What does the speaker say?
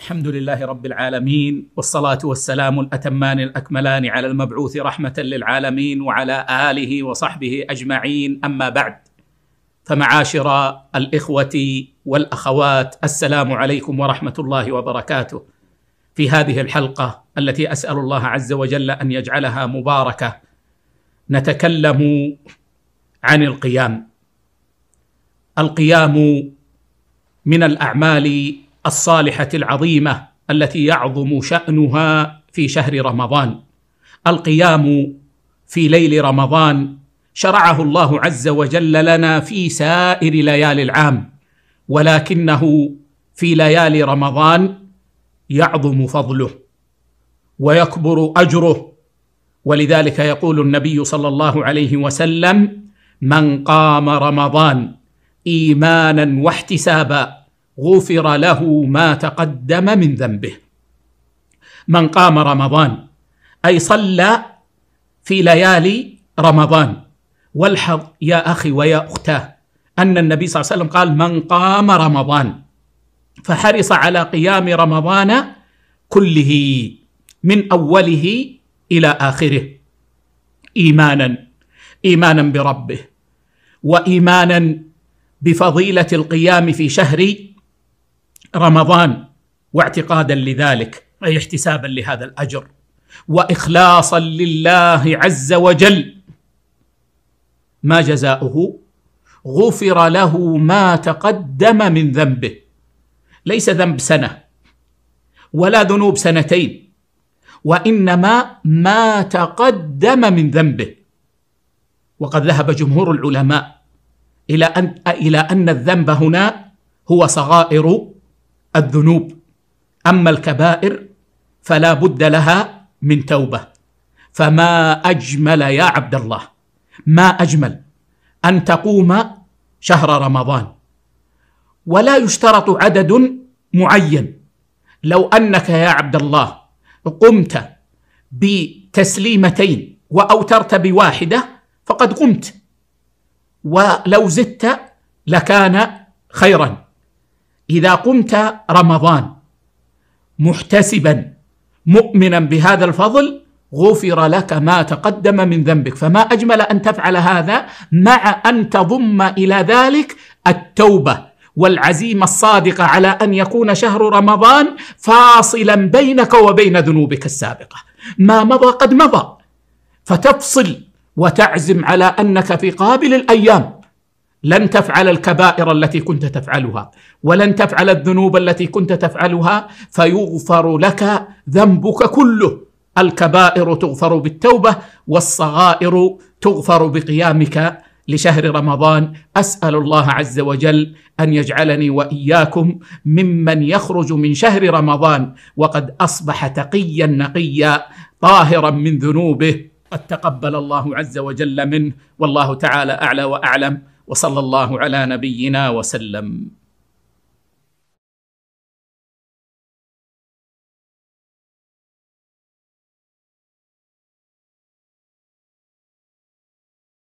الحمد لله رب العالمين والصلاة والسلام الأتمان الأكملان على المبعوث رحمة للعالمين وعلى آله وصحبه أجمعين أما بعد فمعاشر الإخوة والأخوات السلام عليكم ورحمة الله وبركاته في هذه الحلقة التي أسأل الله عز وجل أن يجعلها مباركة نتكلم عن القيام القيام من الأعمال الصالحه العظيمه التي يعظم شانها في شهر رمضان القيام في ليل رمضان شرعه الله عز وجل لنا في سائر ليالي العام ولكنه في ليالي رمضان يعظم فضله ويكبر اجره ولذلك يقول النبي صلى الله عليه وسلم من قام رمضان ايمانا واحتسابا غفر له ما تقدم من ذنبه من قام رمضان اي صلى في ليالي رمضان والحظ يا اخي ويا اختاه ان النبي صلى الله عليه وسلم قال من قام رمضان فحرص على قيام رمضان كله من اوله الى اخره ايمانا ايمانا بربه وايمانا بفضيله القيام في شهر رمضان واعتقادا لذلك اي احتسابا لهذا الاجر واخلاصا لله عز وجل ما جزاؤه غفر له ما تقدم من ذنبه ليس ذنب سنه ولا ذنوب سنتين وانما ما تقدم من ذنبه وقد ذهب جمهور العلماء الى ان الى ان الذنب هنا هو صغائر الذنوب اما الكبائر فلا بد لها من توبه فما اجمل يا عبد الله ما اجمل ان تقوم شهر رمضان ولا يشترط عدد معين لو انك يا عبد الله قمت بتسليمتين واوترت بواحده فقد قمت ولو زدت لكان خيرا إذا قمت رمضان محتسبا مؤمنا بهذا الفضل غفر لك ما تقدم من ذنبك فما أجمل أن تفعل هذا مع أن تضم إلى ذلك التوبة والعزيمة الصادقة على أن يكون شهر رمضان فاصلا بينك وبين ذنوبك السابقة ما مضى قد مضى فتفصل وتعزم على أنك في قابل الأيام لن تفعل الكبائر التي كنت تفعلها ولن تفعل الذنوب التي كنت تفعلها فيغفر لك ذنبك كله الكبائر تغفر بالتوبه والصغائر تغفر بقيامك لشهر رمضان اسال الله عز وجل ان يجعلني واياكم ممن يخرج من شهر رمضان وقد اصبح تقيا نقيا طاهرا من ذنوبه قد تقبل الله عز وجل منه والله تعالى اعلى واعلم وصلى الله على نبينا وسلم